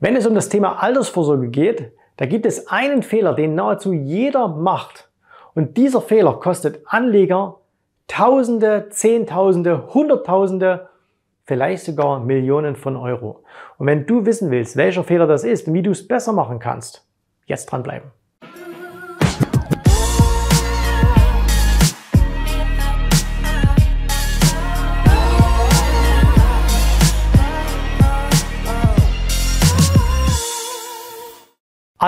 Wenn es um das Thema Altersvorsorge geht, da gibt es einen Fehler, den nahezu jeder macht. Und dieser Fehler kostet Anleger Tausende, Zehntausende, Hunderttausende, vielleicht sogar Millionen von Euro. Und wenn du wissen willst, welcher Fehler das ist und wie du es besser machen kannst, jetzt dranbleiben.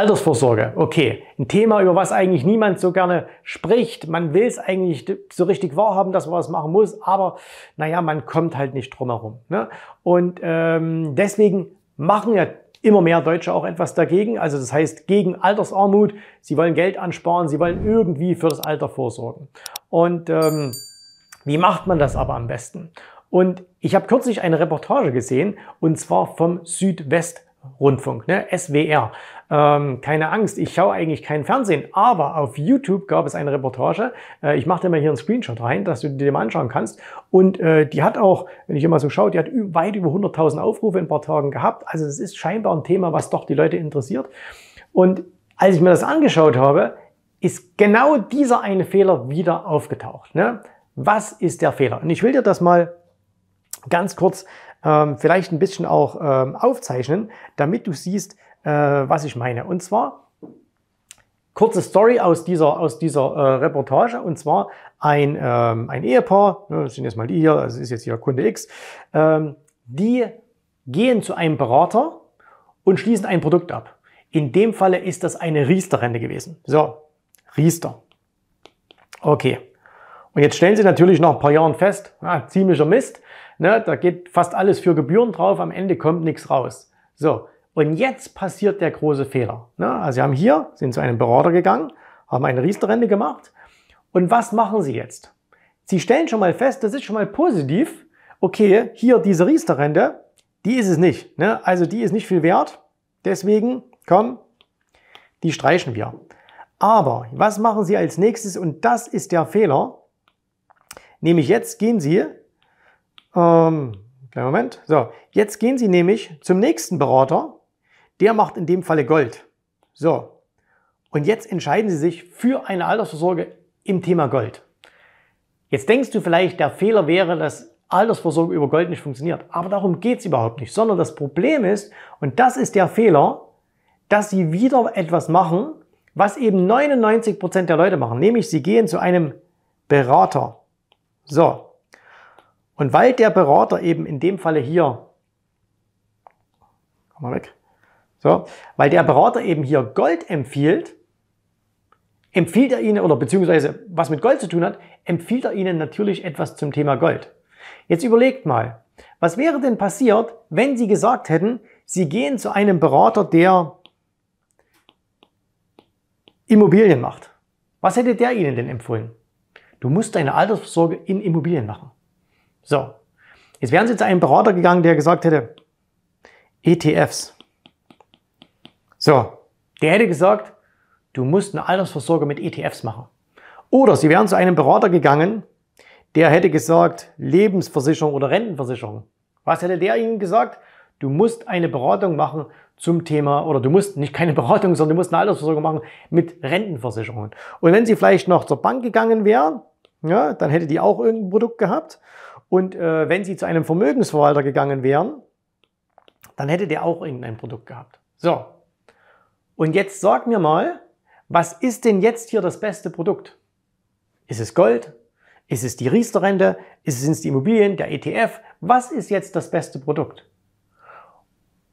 Altersvorsorge, okay, ein Thema, über was eigentlich niemand so gerne spricht. Man will es eigentlich so richtig wahrhaben, dass man was machen muss, aber naja, man kommt halt nicht drum herum. Ne? Und ähm, deswegen machen ja immer mehr Deutsche auch etwas dagegen. Also das heißt gegen Altersarmut. Sie wollen Geld ansparen, sie wollen irgendwie für das Alter vorsorgen. Und ähm, wie macht man das aber am besten? Und ich habe kürzlich eine Reportage gesehen, und zwar vom Südwest. Rundfunk, ne? SWR. Ähm, keine Angst, ich schaue eigentlich kein Fernsehen, aber auf YouTube gab es eine Reportage. Äh, ich mache dir mal hier einen Screenshot rein, dass du dir den mal anschauen kannst. Und äh, die hat auch, wenn ich immer so schaue, die hat weit über 100.000 Aufrufe in ein paar Tagen gehabt. Also es ist scheinbar ein Thema, was doch die Leute interessiert. Und als ich mir das angeschaut habe, ist genau dieser eine Fehler wieder aufgetaucht. Ne? Was ist der Fehler? Und ich will dir das mal ganz kurz ähm, vielleicht ein bisschen auch ähm, aufzeichnen, damit du siehst, äh, was ich meine. Und zwar, kurze Story aus dieser, aus dieser äh, Reportage, und zwar ein, ähm, ein Ehepaar, ne, das sind jetzt mal die hier, das also ist jetzt hier Kunde X, ähm, die gehen zu einem Berater und schließen ein Produkt ab. In dem Falle ist das eine Riester-Rente gewesen. So, Riester. Okay. Und jetzt stellen sie natürlich nach ein paar Jahren fest, na, ziemlicher Mist, Ne? Da geht fast alles für Gebühren drauf, am Ende kommt nichts raus. So, und jetzt passiert der große Fehler. Ne? Also sie haben hier, sind zu einem Berater gegangen, haben eine Riesterrente gemacht. Und was machen sie jetzt? Sie stellen schon mal fest, das ist schon mal positiv. Okay, hier diese Riesterrente, die ist es nicht. Ne? Also die ist nicht viel wert. Deswegen, komm, die streichen wir. Aber was machen Sie als nächstes? Und das ist der Fehler. Nämlich jetzt gehen Sie ähm, kleinen Moment. So, jetzt gehen Sie nämlich zum nächsten Berater. Der macht in dem Falle Gold. So, und jetzt entscheiden Sie sich für eine Altersvorsorge im Thema Gold. Jetzt denkst du vielleicht, der Fehler wäre, dass Altersvorsorge über Gold nicht funktioniert. Aber darum geht es überhaupt nicht, sondern das Problem ist, und das ist der Fehler, dass Sie wieder etwas machen, was eben 99% Prozent der Leute machen, nämlich sie gehen zu einem Berater. So, und weil der Berater eben in dem Falle hier, komm mal weg, so, weil der Berater eben hier Gold empfiehlt, empfiehlt er Ihnen, oder beziehungsweise was mit Gold zu tun hat, empfiehlt er Ihnen natürlich etwas zum Thema Gold. Jetzt überlegt mal, was wäre denn passiert, wenn Sie gesagt hätten, Sie gehen zu einem Berater, der Immobilien macht. Was hätte der Ihnen denn empfohlen? Du musst deine Altersvorsorge in Immobilien machen. So, jetzt wären Sie zu einem Berater gegangen, der gesagt hätte, ETFs. So, der hätte gesagt, du musst eine Altersvorsorge mit ETFs machen. Oder Sie wären zu einem Berater gegangen, der hätte gesagt, Lebensversicherung oder Rentenversicherung. Was hätte der Ihnen gesagt? Du musst eine Beratung machen zum Thema, oder du musst nicht keine Beratung, sondern du musst eine Altersversorgung machen mit Rentenversicherungen. Und wenn Sie vielleicht noch zur Bank gegangen wären, ja, dann hätte die auch irgendein Produkt gehabt. Und äh, wenn Sie zu einem Vermögensverwalter gegangen wären, dann hätte der auch irgendein Produkt gehabt. So, und jetzt sag mir mal, was ist denn jetzt hier das beste Produkt? Ist es Gold? Ist es die Riester-Rente? Ist es die Immobilien, der ETF? Was ist jetzt das beste Produkt?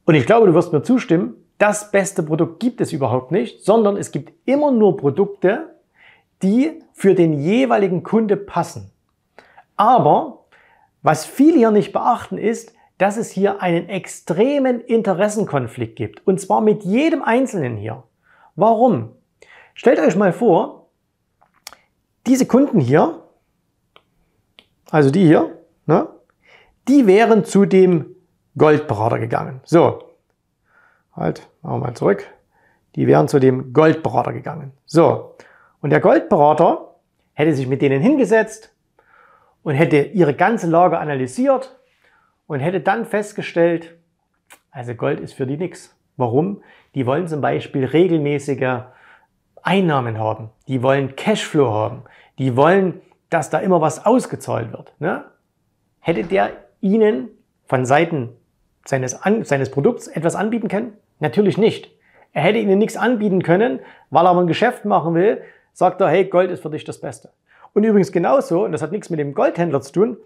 Und ich glaube, du wirst mir zustimmen, das beste Produkt gibt es überhaupt nicht, sondern es gibt immer nur Produkte, die für den jeweiligen Kunde passen. Aber was viele hier nicht beachten ist, dass es hier einen extremen Interessenkonflikt gibt. Und zwar mit jedem Einzelnen hier. Warum? Stellt euch mal vor, diese Kunden hier, also die hier, ne, die wären zu dem Goldberater gegangen. So, halt, machen wir mal zurück. Die wären zu dem Goldberater gegangen. So, und der Goldberater hätte sich mit denen hingesetzt, und hätte ihre ganze Lage analysiert und hätte dann festgestellt, also Gold ist für die nichts. Warum? Die wollen zum Beispiel regelmäßige Einnahmen haben. Die wollen Cashflow haben. Die wollen, dass da immer was ausgezahlt wird. Ne? Hätte der ihnen von Seiten seines, seines Produkts etwas anbieten können? Natürlich nicht. Er hätte ihnen nichts anbieten können, weil er aber ein Geschäft machen will, sagt er, hey, Gold ist für dich das Beste. Und übrigens genauso, und das hat nichts mit dem Goldhändler zu tun,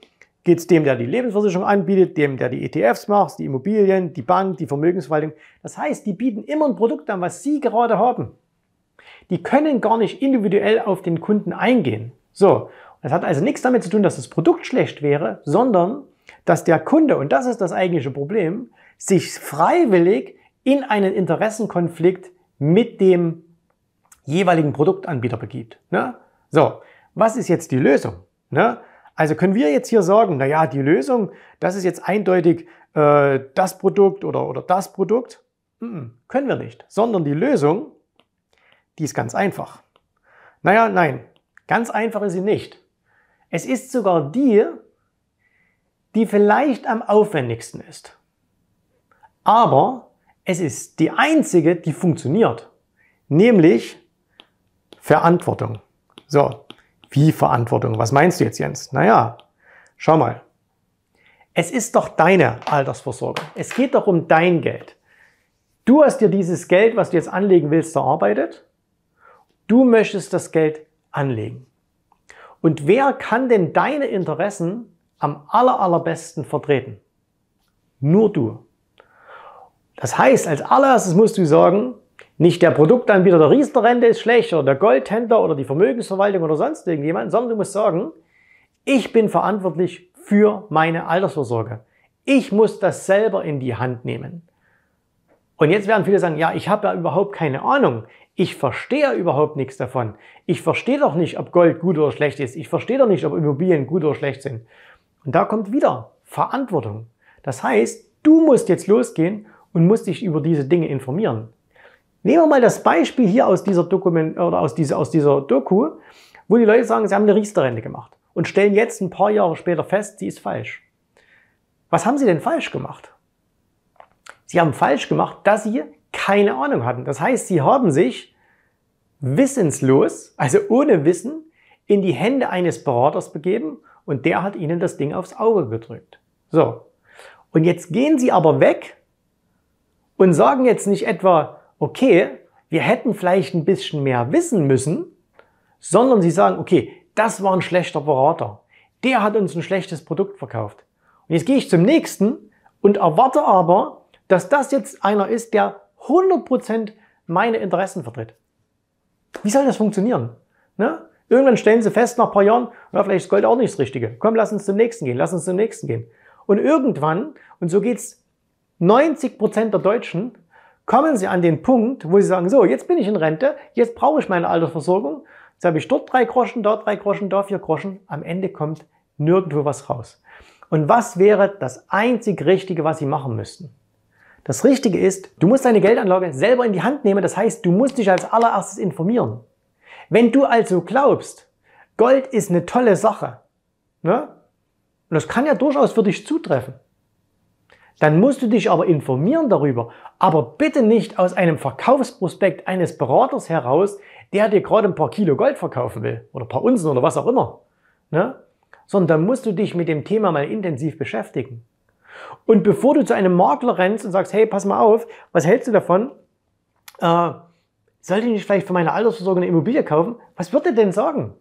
geht es dem, der die Lebensversicherung anbietet, dem, der die ETFs macht, die Immobilien, die Bank, die Vermögensverwaltung. Das heißt, die bieten immer ein Produkt an, was sie gerade haben. Die können gar nicht individuell auf den Kunden eingehen. So, das hat also nichts damit zu tun, dass das Produkt schlecht wäre, sondern dass der Kunde, und das ist das eigentliche Problem, sich freiwillig in einen Interessenkonflikt mit dem jeweiligen Produktanbieter begibt. Ne? So, was ist jetzt die Lösung? Ne? Also können wir jetzt hier sagen, naja, die Lösung, das ist jetzt eindeutig äh, das Produkt oder, oder das Produkt. Nein, können wir nicht, sondern die Lösung, die ist ganz einfach. Naja, nein, ganz einfach ist sie nicht. Es ist sogar die, die vielleicht am aufwendigsten ist. Aber es ist die einzige, die funktioniert, nämlich Verantwortung. So, wie Verantwortung? Was meinst du jetzt, Jens? Naja, schau mal. Es ist doch deine Altersversorgung. Es geht doch um dein Geld. Du hast dir dieses Geld, was du jetzt anlegen willst, erarbeitet. Du möchtest das Geld anlegen. Und wer kann denn deine Interessen am aller, allerbesten vertreten? Nur du. Das heißt, als allererstes musst du sagen, nicht der Produktanbieter der Riesenrente ist schlecht oder der Goldhändler oder die Vermögensverwaltung oder sonst irgendjemand, sondern du musst sagen, ich bin verantwortlich für meine Altersvorsorge. Ich muss das selber in die Hand nehmen. Und jetzt werden viele sagen, ja, ich habe ja überhaupt keine Ahnung. Ich verstehe überhaupt nichts davon. Ich verstehe doch nicht, ob Gold gut oder schlecht ist. Ich verstehe doch nicht, ob Immobilien gut oder schlecht sind. Und da kommt wieder Verantwortung. Das heißt, du musst jetzt losgehen und musst dich über diese Dinge informieren. Nehmen wir mal das Beispiel hier aus dieser, Dokument oder aus dieser, aus dieser Doku, wo die Leute sagen, sie haben eine Riester-Rente gemacht und stellen jetzt ein paar Jahre später fest, sie ist falsch. Was haben sie denn falsch gemacht? Sie haben falsch gemacht, dass sie keine Ahnung hatten. Das heißt, sie haben sich wissenslos, also ohne Wissen, in die Hände eines Beraters begeben und der hat ihnen das Ding aufs Auge gedrückt. So. Und jetzt gehen sie aber weg und sagen jetzt nicht etwa, okay, wir hätten vielleicht ein bisschen mehr wissen müssen, sondern sie sagen, okay, das war ein schlechter Berater. Der hat uns ein schlechtes Produkt verkauft. Und jetzt gehe ich zum nächsten und erwarte aber, dass das jetzt einer ist, der 100% meine Interessen vertritt. Wie soll das funktionieren? Ne? Irgendwann stellen sie fest nach ein paar Jahren, na, vielleicht ist Gold auch nicht das Richtige. Komm, lass uns zum nächsten gehen, lass uns zum nächsten gehen. Und irgendwann, und so geht es 90% der Deutschen, kommen Sie an den Punkt, wo Sie sagen, so, jetzt bin ich in Rente, jetzt brauche ich meine Altersversorgung, jetzt habe ich dort drei Groschen, dort drei Groschen, dort vier Groschen, am Ende kommt nirgendwo was raus. Und was wäre das einzig Richtige, was Sie machen müssten? Das Richtige ist, du musst deine Geldanlage selber in die Hand nehmen, das heißt, du musst dich als allererstes informieren. Wenn du also glaubst, Gold ist eine tolle Sache, ne? und das kann ja durchaus für dich zutreffen, dann musst du dich aber informieren darüber, aber bitte nicht aus einem Verkaufsprospekt eines Beraters heraus, der dir gerade ein paar Kilo Gold verkaufen will oder ein paar Unzen oder was auch immer. Ne? Sondern dann musst du dich mit dem Thema mal intensiv beschäftigen. Und bevor du zu einem Makler rennst und sagst, hey, pass mal auf, was hältst du davon? Äh, sollte ich nicht vielleicht für meine Altersversorgung eine Immobilie kaufen? Was wird er denn sagen?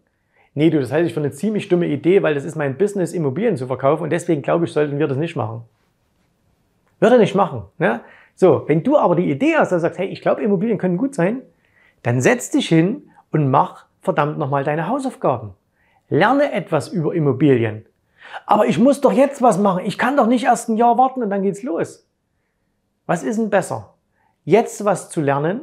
Nee, du, das halte ich für eine ziemlich dumme Idee, weil das ist mein Business, Immobilien zu verkaufen und deswegen glaube ich, sollten wir das nicht machen. Würde nicht machen. Ne? So, wenn du aber die Idee hast, dass du sagst, hey, ich glaube, Immobilien können gut sein, dann setz dich hin und mach verdammt nochmal deine Hausaufgaben. Lerne etwas über Immobilien. Aber ich muss doch jetzt was machen. Ich kann doch nicht erst ein Jahr warten und dann geht's los. Was ist denn besser? Jetzt was zu lernen,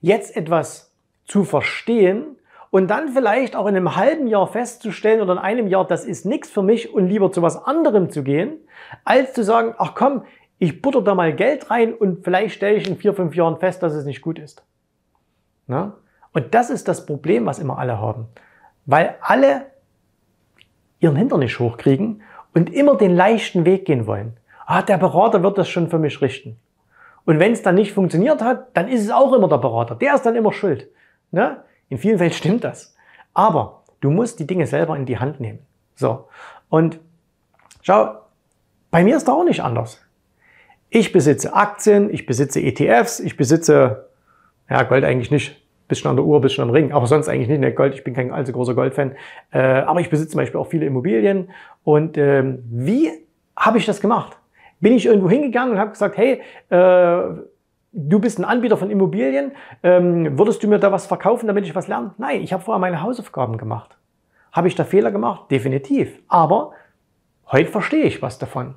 jetzt etwas zu verstehen und dann vielleicht auch in einem halben Jahr festzustellen oder in einem Jahr, das ist nichts für mich und lieber zu was anderem zu gehen, als zu sagen, ach komm, ich butter da mal Geld rein und vielleicht stelle ich in vier, fünf Jahren fest, dass es nicht gut ist. Na? Ne? Und das ist das Problem, was immer alle haben. Weil alle ihren Hindernis hochkriegen und immer den leichten Weg gehen wollen. Ah, der Berater wird das schon für mich richten. Und wenn es dann nicht funktioniert hat, dann ist es auch immer der Berater. Der ist dann immer schuld. Ne? In vielen Fällen stimmt das. Aber du musst die Dinge selber in die Hand nehmen. So. Und schau, bei mir ist da auch nicht anders. Ich besitze Aktien, ich besitze ETFs, ich besitze, ja, Gold eigentlich nicht, bisschen an der Uhr, bisschen am Ring, aber sonst eigentlich nicht. Ne, Gold, ich bin kein allzu großer Goldfan, äh, aber ich besitze zum Beispiel auch viele Immobilien. Und ähm, wie habe ich das gemacht? Bin ich irgendwo hingegangen und habe gesagt, hey, äh, du bist ein Anbieter von Immobilien, ähm, würdest du mir da was verkaufen, damit ich was lerne? Nein, ich habe vorher meine Hausaufgaben gemacht. Habe ich da Fehler gemacht? Definitiv. Aber heute verstehe ich was davon.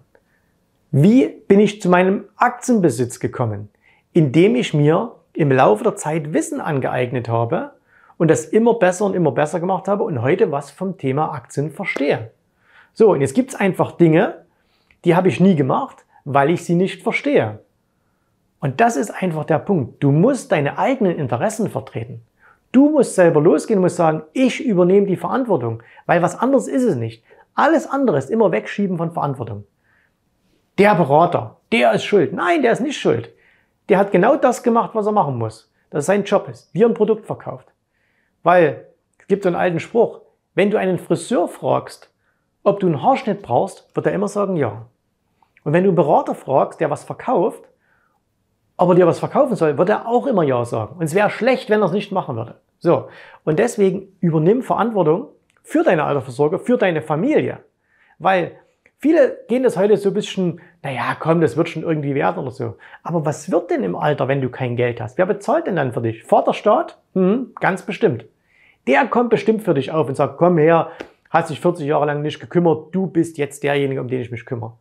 Wie bin ich zu meinem Aktienbesitz gekommen? Indem ich mir im Laufe der Zeit Wissen angeeignet habe und das immer besser und immer besser gemacht habe und heute was vom Thema Aktien verstehe. So, und jetzt gibt es einfach Dinge, die habe ich nie gemacht, weil ich sie nicht verstehe. Und das ist einfach der Punkt. Du musst deine eigenen Interessen vertreten. Du musst selber losgehen und musst sagen, ich übernehme die Verantwortung, weil was anderes ist es nicht. Alles andere ist immer wegschieben von Verantwortung der Berater, der ist schuld. Nein, der ist nicht schuld. Der hat genau das gemacht, was er machen muss. Das sein Job ist, wie er ein Produkt verkauft. Weil es gibt so einen alten Spruch, wenn du einen Friseur fragst, ob du einen Haarschnitt brauchst, wird er immer sagen ja. Und wenn du einen Berater fragst, der was verkauft, ob er dir was verkaufen soll, wird er auch immer ja sagen. Und es wäre schlecht, wenn er es nicht machen würde. So. Und deswegen übernimm Verantwortung für deine Altersvorsorge, für deine Familie. Weil Viele gehen das heute so ein bisschen, naja, komm, das wird schon irgendwie werden oder so. Aber was wird denn im Alter, wenn du kein Geld hast? Wer bezahlt denn dann für dich? Vaterstaat? Hm, ganz bestimmt. Der kommt bestimmt für dich auf und sagt, komm her, hast dich 40 Jahre lang nicht gekümmert, du bist jetzt derjenige, um den ich mich kümmere.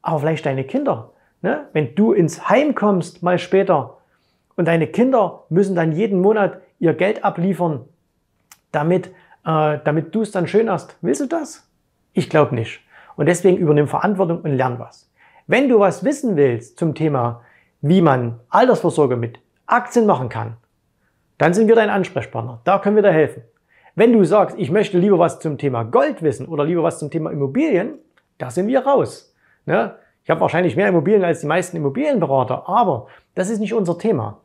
Aber vielleicht deine Kinder. Ne? Wenn du ins Heim kommst, mal später, und deine Kinder müssen dann jeden Monat ihr Geld abliefern, damit, äh, damit du es dann schön hast. Willst du das? Ich glaube nicht. Und deswegen übernimm Verantwortung und lern was. Wenn du was wissen willst zum Thema, wie man Altersvorsorge mit Aktien machen kann, dann sind wir dein Ansprechpartner. Da können wir dir helfen. Wenn du sagst, ich möchte lieber was zum Thema Gold wissen oder lieber was zum Thema Immobilien, da sind wir raus. Ne? Ich habe wahrscheinlich mehr Immobilien als die meisten Immobilienberater, aber das ist nicht unser Thema.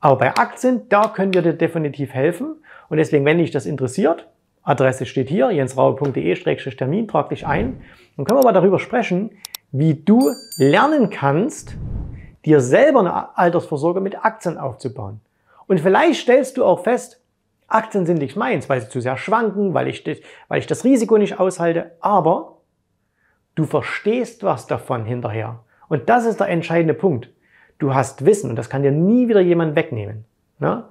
Aber bei Aktien, da können wir dir definitiv helfen. Und deswegen, wenn dich das interessiert, Adresse steht hier, jensraue.de-termin, trag dich ein. Dann können wir mal darüber sprechen, wie du lernen kannst, dir selber eine Altersvorsorge mit Aktien aufzubauen. Und vielleicht stellst du auch fest, Aktien sind nicht meins, weil sie zu sehr schwanken, weil ich, weil ich das Risiko nicht aushalte, aber du verstehst was davon hinterher. Und das ist der entscheidende Punkt. Du hast Wissen und das kann dir nie wieder jemand wegnehmen. Ne?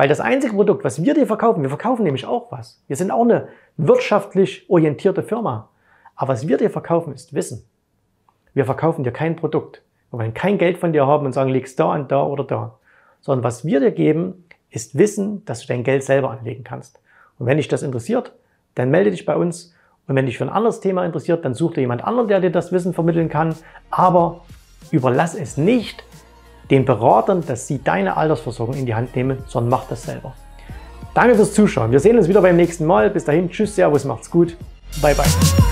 Weil das einzige Produkt, was wir dir verkaufen, wir verkaufen nämlich auch was. Wir sind auch eine wirtschaftlich orientierte Firma. Aber was wir dir verkaufen, ist Wissen. Wir verkaufen dir kein Produkt. Wir wollen kein Geld von dir haben und sagen, legst da und da oder da. Sondern was wir dir geben, ist Wissen, dass du dein Geld selber anlegen kannst. Und wenn dich das interessiert, dann melde dich bei uns. Und wenn dich für ein anderes Thema interessiert, dann such dir jemand anderen, der dir das Wissen vermitteln kann. Aber überlass es nicht den Beratern, dass sie deine Altersversorgung in die Hand nehmen, sondern mach das selber. Danke fürs Zuschauen. Wir sehen uns wieder beim nächsten Mal. Bis dahin, tschüss, servus, macht's gut. Bye, bye.